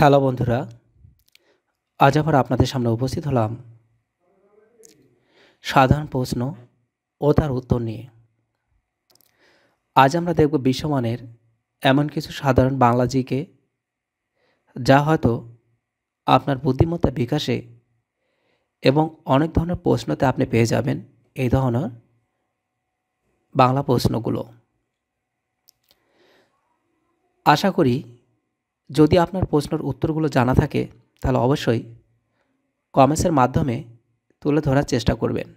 hello বন্ধুরা আজ আবার আপনাদের সামনে উপস্থিত হলাম সাধারণ প্রশ্ন ও তার উত্তর নিয়ে আজ আমরা দেখব বিশ্বমানের এমন কিছু সাধারণ বাংলা জিকে যা হয়তো আপনার বুদ্ধিমত্তা বিকাশে এবং অনেক ধরনের প্রশ্নতে আপনি পেয়ে যাবেন এই ধরনের বাংলা প্রশ্নগুলো আশা করি যদি আপনার প্রশ্নের উত্তরগুলো জানা থাকে তাহলে অবশ্যই কমেন্টসের মাধ্যমে তুলে ধরার চেষ্টা করবেন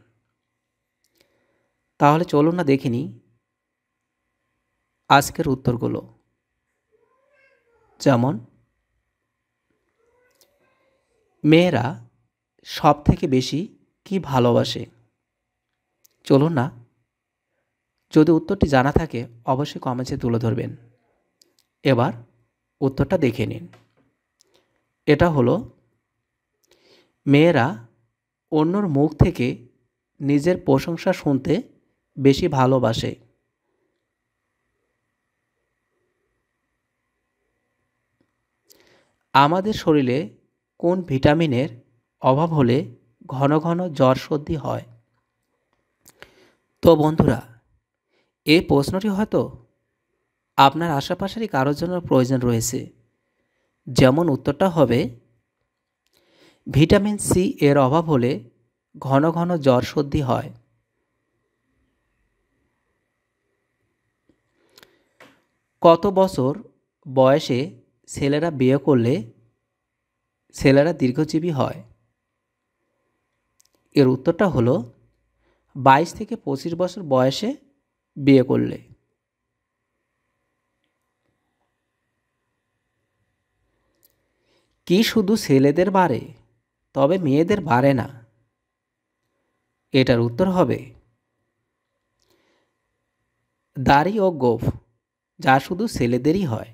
তাহলে চলুন না দেখিনি আজকের উত্তরগুলো যেমন মেয়েরা সব থেকে বেশি কি ভালোবাসে চলুন না যদি উত্তরটি জানা থাকে অবশ্যই কমেন্টসে তুলে ধরবেন এবার উত্তরটা দেখে নিন এটা হলো মেয়েরা অন্যর মুখ থেকে নিজের প্রশংসা শুনতে বেশি ভালোবাসে আমাদের শরীরে কোন ভিটামিনের অভাব হলে ঘন ঘন জ্বর সর্দি হয় তো বন্ধুরা এই প্রশ্নটি হয়তো আপনার আশেপাশেরই কারোর জন্য প্রয়োজন রয়েছে যেমন উত্তরটা হবে ভিটামিন সি এর অভাব হলে ঘন ঘন জ্বর সর্দি হয় কত বছর বয়সে ছেলেরা বিয়ে করলে ছেলেরা দীর্ঘজীবী হয় এর উত্তরটা হলো বাইশ থেকে পঁচিশ বছর বয়সে বিয়ে করলে কি শুধু ছেলেদের বাড়ে তবে মেয়েদের বাড়ে না এটার উত্তর হবে দাড়ি ও গোফ যা শুধু ছেলেদেরই হয়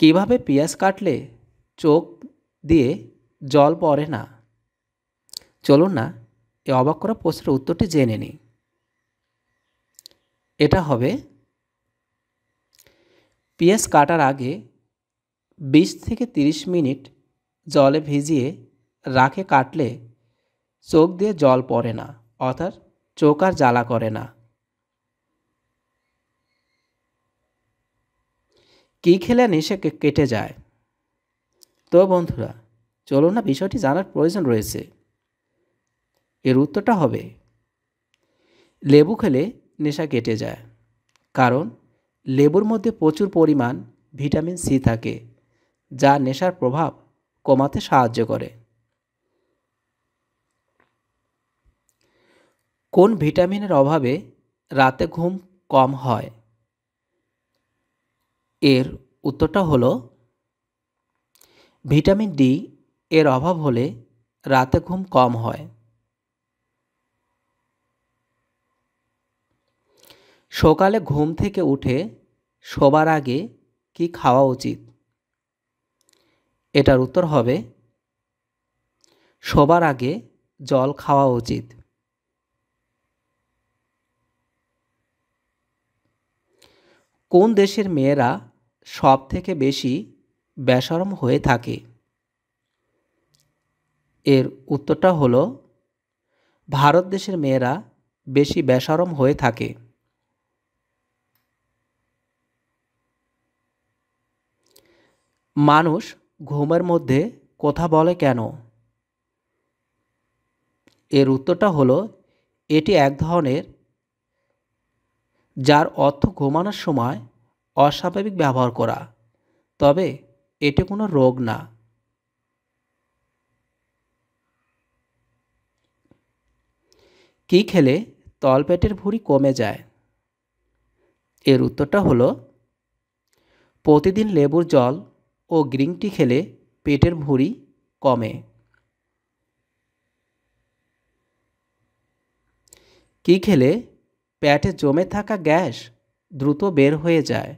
কিভাবে পেঁয়াজ কাটলে চোখ দিয়ে জল পড়ে না চলুন না এ অবাক করা প্রশ্নের উত্তরটি জেনে নিই এটা হবে পেঁয়াজ কাটার আগে বিশ থেকে তিরিশ মিনিট জলে ভিজিয়ে রাখে কাটলে চোখ দিয়ে জল পড়ে না অর্থাৎ চোখ আর জ্বালা করে না কি খেলে নেশা কেটে যায় তো বন্ধুরা চলো না বিষয়টি জানার প্রয়োজন রয়েছে এর উত্তরটা হবে লেবু খেলে নেশা কেটে যায় কারণ লেবুর মধ্যে প্রচুর পরিমাণ ভিটামিন সি থাকে যা নেশার প্রভাব কমাতে সাহায্য করে কোন ভিটামিনের অভাবে রাতে ঘুম কম হয় এর উত্তরটা হলো ভিটামিন ডি এর অভাব হলে রাতে ঘুম কম হয় সকালে ঘুম থেকে উঠে সবার আগে কি খাওয়া উচিত এটার উত্তর হবে সবার আগে জল খাওয়া উচিত কোন দেশের মেয়েরা সব থেকে বেশি বেসরম হয়ে থাকে এর উত্তরটা হলো ভারত দেশের মেয়েরা বেশি বেসরম হয়ে থাকে মানুষ ঘুমের মধ্যে কথা বলে কেন এর উত্তরটা হলো এটি এক ধরনের যার অর্থ ঘুমানোর সময় অস্বাভাবিক ব্যবহার করা তবে এটি কোনো রোগ না কি খেলে তলপেটের ভুঁড়ি কমে যায় এর উত্তরটা হলো প্রতিদিন লেবুর জল ও টি খেলে পেটের ভুঁড়ি কমে কি খেলে প্যাটে জমে থাকা গ্যাস দ্রুত বের হয়ে যায়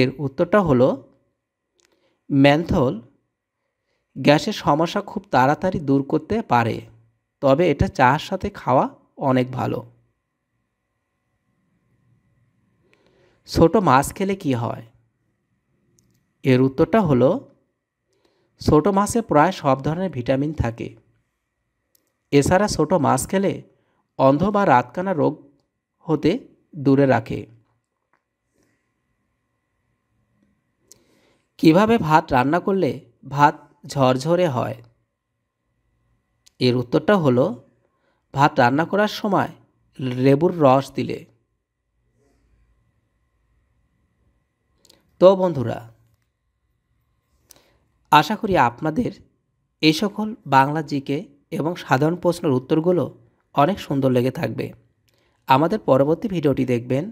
এর উত্তরটা হলো ম্যান্থল গ্যাসের সমস্যা খুব তাড়াতাড়ি দূর করতে পারে তবে এটা চার সাথে খাওয়া অনেক ভালো ছোট মাছ খেলে কি হয় এর উত্তরটা হলো ছোটো মাছে প্রায় সব ধরনের ভিটামিন থাকে এছাড়া ছোটো মাছ খেলে অন্ধ বা রাতকানা রোগ হতে দূরে রাখে কিভাবে ভাত রান্না করলে ভাত ঝরঝরে হয় এর উত্তরটা হলো ভাত রান্না করার সময় লেবুর রস দিলে তো বন্ধুরা আশা করি আপনাদের এই সকল বাংলা জিকে এবং সাধারণ প্রশ্নের উত্তরগুলো অনেক সুন্দর লেগে থাকবে আমাদের পরবর্তী ভিডিওটি দেখবেন